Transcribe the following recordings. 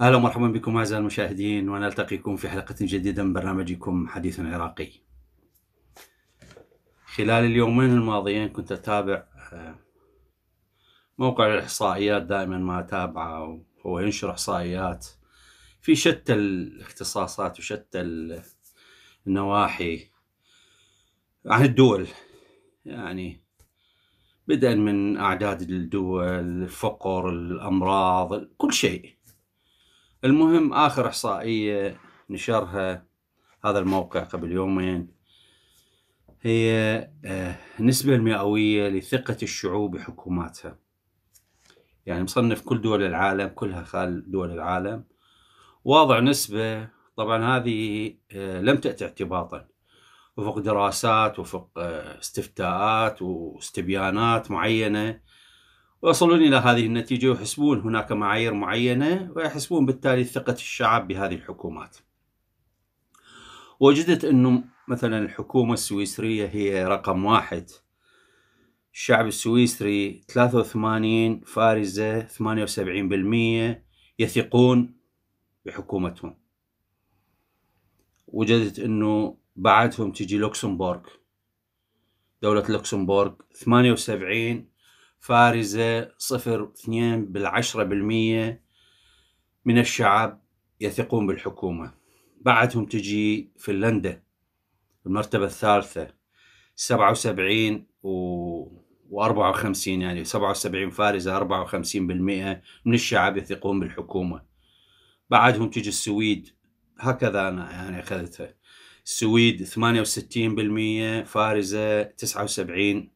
اهلا ومرحبا بكم اعزائي المشاهدين ونلتقيكم في حلقه جديده من برنامجكم حديث عراقي. خلال اليومين الماضيين كنت اتابع آه، موقع الاحصائيات دائما ما اتابعه هو ينشر احصائيات في شتى الاختصاصات وشتى النواحي عن الدول يعني بدءا من اعداد الدول الفقر الامراض كل شيء المهم اخر احصائيه نشرها هذا الموقع قبل يومين هي النسبة آه، المئوية لثقة الشعوب بحكوماتها يعني مصنف كل دول العالم كلها خال دول العالم واضع نسبة طبعا هذه آه، لم تأتي اعتباطا وفق دراسات وفق آه، استفتاءات واستبيانات معينة ويصلون إلى هذه النتيجة ويحسبون هناك معايير معينة ويحسبون بالتالي ثقة الشعب بهذه الحكومات وجدت أنه مثلا الحكومة السويسرية هي رقم واحد الشعب السويسري 83 فارزة 78% يثقون بحكومتهم وجدت أنه بعدهم تجي لوكسمبورغ دولة لوكسمبورغ 78 فارزة صفر اثنين بالعشرة بالمية من الشعب يثقون بالحكومة بعدهم تجي فنلندا المرتبة الثالثة سبعة وسبعين و 54 يعني 77 فارزة 54% من الشعب يثقون بالحكومة بعدهم تجي السويد هكذا أنا يعني أخذتها السويد 68% فارزة 79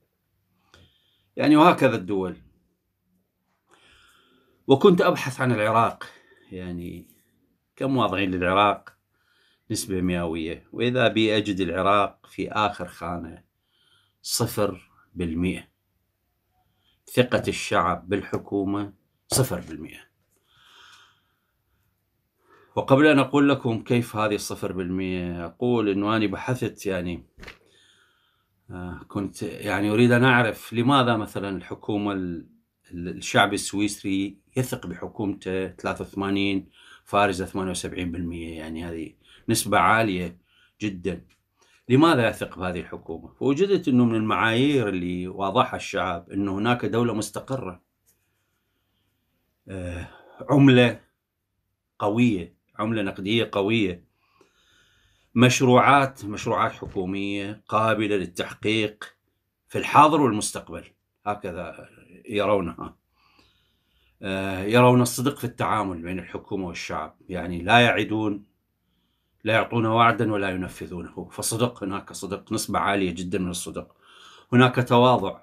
يعني وهكذا الدول وكنت أبحث عن العراق يعني كم واضعين للعراق نسبة مئوية وإذا بي أجد العراق في آخر خانة صفر بالمئة ثقة الشعب بالحكومة صفر بالمئة وقبل أن أقول لكم كيف هذه الصفر بالمئة أقول أنه أنا بحثت يعني آه، كنت يعني أريد أن أعرف لماذا مثلا الحكومة الشعب السويسري يثق بحكومته 83 فارزة 78% يعني هذه نسبة عالية جدا لماذا يثق بهذه الحكومة؟ فوجدت أنه من المعايير اللي واضحها الشعب انه هناك دولة مستقرة آه، عملة قوية عملة نقدية قوية مشروعات مشروعات حكوميه قابله للتحقيق في الحاضر والمستقبل هكذا يرونها آه، يرون الصدق في التعامل بين الحكومه والشعب يعني لا يعدون لا يعطون وعدا ولا ينفذونه فصدق هناك صدق نسبه عاليه جدا من الصدق هناك تواضع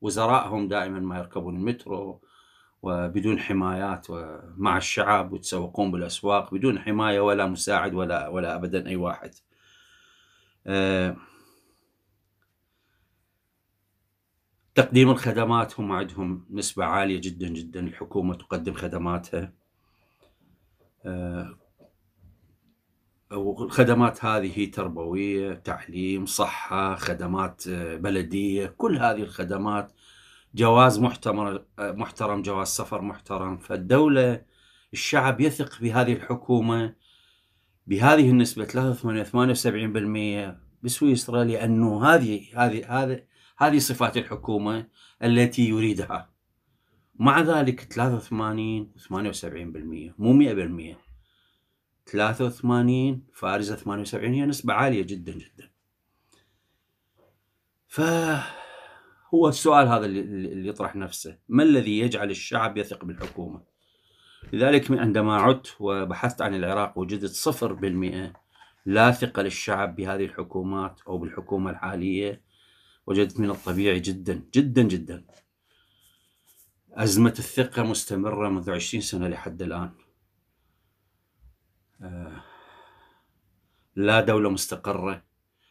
وزرائهم دائما ما يركبون المترو وبدون حمايات ومع الشعب وتسوقون بالاسواق بدون حمايه ولا مساعد ولا ولا ابدا اي واحد. آه، تقديم الخدمات هم عندهم نسبة عالية جدا جدا الحكومة تقدم خدماتها آه، الخدمات والخدمات هذه هي تربوية تعليم صحة خدمات آه، بلدية كل هذه الخدمات جواز محتمر محترم جواز سفر محترم فالدولة الشعب يثق بهذه الحكومة بهذه النسبة 73 78% بسويسرا لأنه هذه هذه هذه هذه صفات الحكومة التي يريدها مع ذلك 83 78% مو 100% 83 فارزة 78 هي نسبة عالية جدا جدا ف هو السؤال هذا اللي يطرح نفسه ما الذي يجعل الشعب يثق بالحكومة لذلك عندما عدت وبحثت عن العراق وجدت صفر بالمئة لا ثقة للشعب بهذه الحكومات أو بالحكومة الحالية وجدت من الطبيعي جدا جدا جدا أزمة الثقة مستمرة منذ عشرين سنة لحد الآن آه، لا دولة مستقرة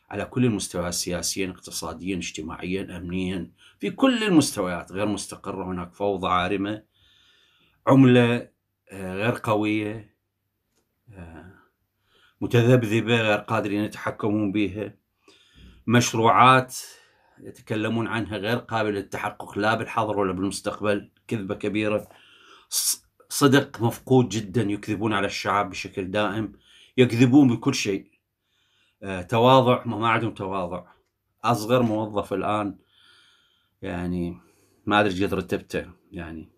على كل المستويات سياسيا اقتصاديا اجتماعيا أمنيا في كل المستويات غير مستقرة هناك فوضى عارمة عملة آه، غير قوية آه، متذبذبة غير قادرين يتحكمون بها مشروعات يتكلمون عنها غير قابلة للتحقق لا بالحاضر ولا بالمستقبل كذبة كبيرة صدق مفقود جدا يكذبون على الشعب بشكل دائم يكذبون بكل شيء آه، تواضع ما عندهم تواضع اصغر موظف الان يعني ما ادري ايش قدر يعني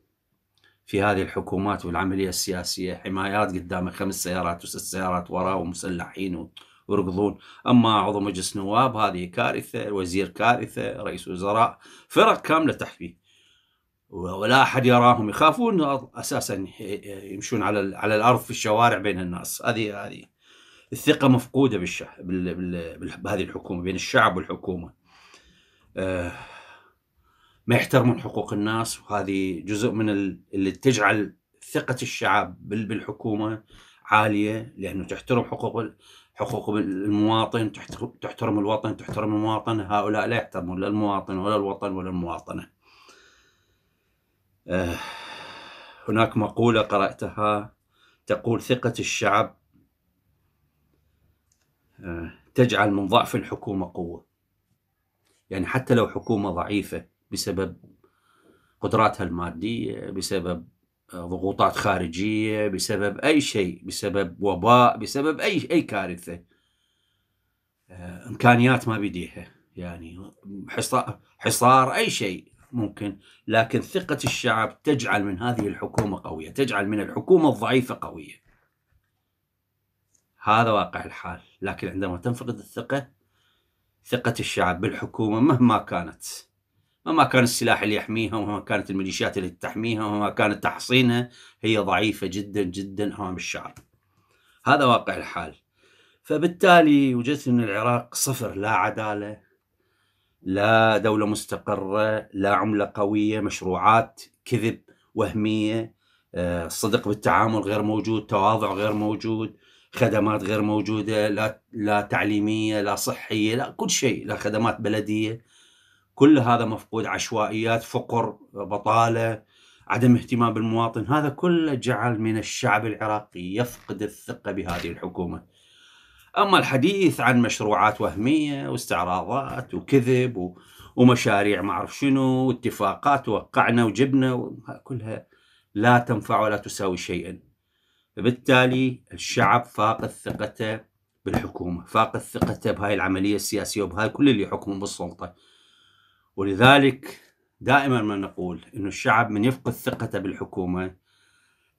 في هذه الحكومات والعمليه السياسيه حمايات قدامه خمس سيارات وست سيارات وراء ومسلحين ويركضون اما عضو مجلس نواب هذه كارثه وزير كارثه رئيس وزراء فرق كامله تحفي ولا احد يراهم يخافون اساسا يمشون على على الارض في الشوارع بين الناس هذه هذه الثقه مفقوده بالشعب بال... بال... بهذه الحكومه بين الشعب والحكومه آه... ما يحترمون حقوق الناس وهذه جزء من اللي تجعل ثقه الشعب بال... بالحكومه عاليه لانه تحترم حقوق حقوق المواطن تحترم الوطن تحترم المواطنه هؤلاء لا يحترمون لا المواطن ولا الوطن ولا المواطنه آه هناك مقوله قراتها تقول ثقه الشعب آه، تجعل من ضعف الحكومة قوة يعني حتى لو حكومة ضعيفة بسبب قدراتها المادية بسبب آه، ضغوطات خارجية بسبب أي شيء بسبب وباء بسبب أي أي كارثة آه، إمكانيات ما بيديها يعني حصار, حصار أي شيء ممكن لكن ثقة الشعب تجعل من هذه الحكومة قوية تجعل من الحكومة الضعيفة قوية هذا واقع الحال لكن عندما تنفقد الثقة ثقة الشعب بالحكومة مهما كانت مهما كان السلاح اللي يحميها ومهما كانت الميليشيات اللي تحميها ومهما كان تحصينها هي ضعيفة جدا جدا أمام الشعب هذا واقع الحال فبالتالي وجدت أن العراق صفر لا عدالة لا دولة مستقرة لا عملة قوية مشروعات كذب وهمية آه، صدق بالتعامل غير موجود تواضع غير موجود خدمات غير موجوده لا لا تعليميه لا صحيه لا كل شيء لا خدمات بلديه كل هذا مفقود عشوائيات فقر بطاله عدم اهتمام بالمواطن هذا كله جعل من الشعب العراقي يفقد الثقه بهذه الحكومه اما الحديث عن مشروعات وهميه واستعراضات وكذب و... ومشاريع ما اعرف شنو واتفاقات وقعنا وجبنا كلها لا تنفع ولا تساوي شيئا فبالتالي الشعب فاقد ثقته بالحكومة فاقد ثقته بهاي العملية السياسية وبهاي كل اللي يحكمون بالسلطة ولذلك دائما ما نقول أن الشعب من يفقد ثقته بالحكومة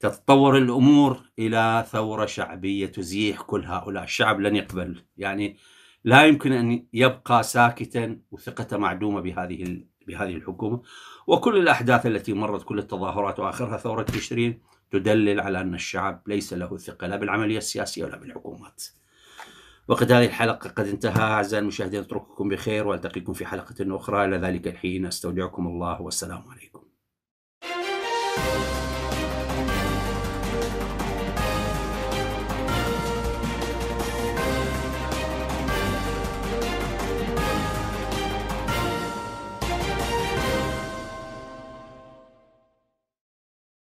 تتطور الأمور إلى ثورة شعبية تزيح كل هؤلاء الشعب لن يقبل يعني لا يمكن أن يبقى ساكتا وثقته معدومة بهذه بهذه الحكومة وكل الأحداث التي مرت كل التظاهرات وآخرها ثورة تشرين تدلل على أن الشعب ليس له ثقة لا بالعملية السياسية ولا بالحكومات وقد هذه الحلقة قد انتهى أعزائي المشاهدين أترككم بخير وألتقيكم في حلقة أخرى إلى ذلك الحين أستودعكم الله والسلام عليكم